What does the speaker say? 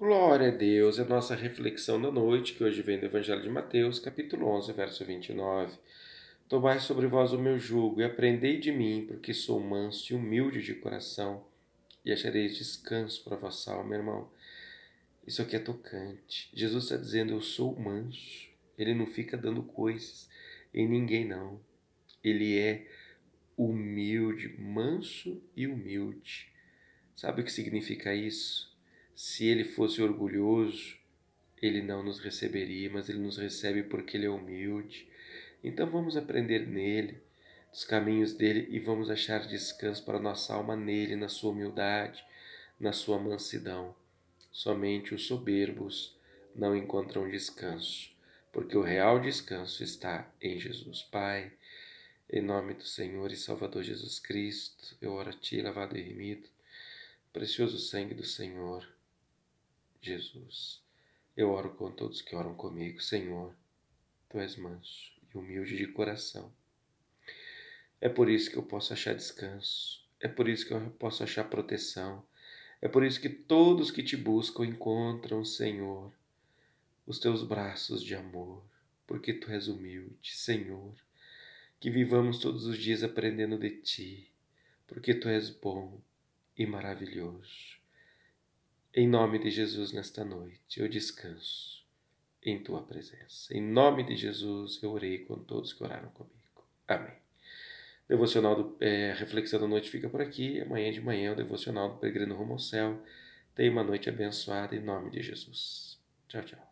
Glória a Deus, é nossa reflexão da noite, que hoje vem do Evangelho de Mateus, capítulo 11, verso 29. Tomai sobre vós o meu jugo e aprendei de mim, porque sou manso e humilde de coração, e achareis descanso para vossa alma, irmão. Isso aqui é tocante. Jesus está dizendo: Eu sou manso. Ele não fica dando coisas em ninguém, não. Ele é humilde, manso e humilde. Sabe o que significa isso? Se ele fosse orgulhoso, ele não nos receberia, mas ele nos recebe porque ele é humilde. Então vamos aprender nele, dos caminhos dele e vamos achar descanso para nossa alma nele, na sua humildade, na sua mansidão. Somente os soberbos não encontram descanso, porque o real descanso está em Jesus. Pai, em nome do Senhor e Salvador Jesus Cristo, eu oro a Ti, lavado e remido, precioso sangue do Senhor Jesus. Eu oro com todos que oram comigo, Senhor. Tu és manso e humilde de coração. É por isso que eu posso achar descanso, é por isso que eu posso achar proteção, é por isso que todos que te buscam encontram, Senhor, os teus braços de amor, porque tu és humilde, Senhor. Que vivamos todos os dias aprendendo de ti, porque tu és bom e maravilhoso. Em nome de Jesus, nesta noite, eu descanso em tua presença. Em nome de Jesus, eu orei com todos que oraram comigo. Amém. Devocional do é, Reflexão da Noite fica por aqui. Amanhã de manhã, o devocional do Peregrino Rumo ao Céu. Tenha uma noite abençoada em nome de Jesus. Tchau, tchau.